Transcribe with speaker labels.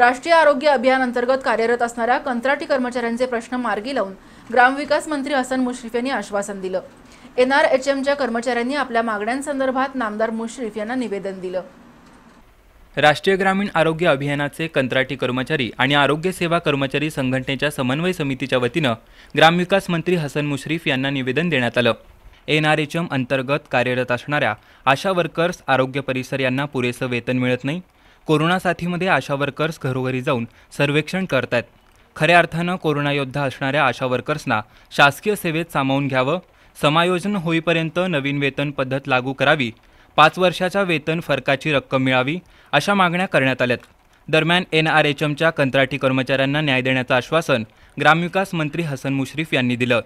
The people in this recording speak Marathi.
Speaker 1: राष्ट्रीय आरोग्य अभियान अंतर्गत कार्यरत असणाऱ्या कंत्राटी कर्मचाऱ्यांचे प्रश्न मार्गी लावून ग्रामविकास मंत्री हसन मुश्रीफ यांनी आश्वासन दिलं एन आर एच एमच्या कर्मचाऱ्यांनी आपल्या मागण्यांसंदर्भात नामदार मुश्रीफ यांना निवेदन दिलं
Speaker 2: राष्ट्रीय ग्रामीण आरोग्य अभियानाचे कंत्राटी कर्मचारी आणि आरोग्य सेवा कर्मचारी संघटनेच्या समन्वय समितीच्या वतीनं ग्रामविकास मंत्री हसन मुश्रीफ यांना निवेदन देण्यात आलं एन आर एच एम अंतर्गत कार्यरत असणाऱ्या आशा वर्कर्स आरोग्य परिसर यांना पुरेसं वेतन मिळत नाही कोरोना साथीमध्ये आशा वर्कर्स घरोघरी जाऊन सर्वेक्षण करत आहेत खऱ्या अर्थानं कोरोना योद्धा असणाऱ्या आशा वर्कर्सना शासकीय सेवेत सामावून घ्यावं समायोजन होईपर्यंत नवीन वेतन पद्धत लागू करावी पाच वर्षाच्या वेतन फरकाची रक्कम मिळावी अशा मागण्या करण्यात आल्यात दरम्यान एन आर एच एमच्या कंत्राटी कर्मचाऱ्यांना न्याय देण्याचं आश्वासन ग्रामविकास मंत्री हसन मुश्रीफ यांनी दिलं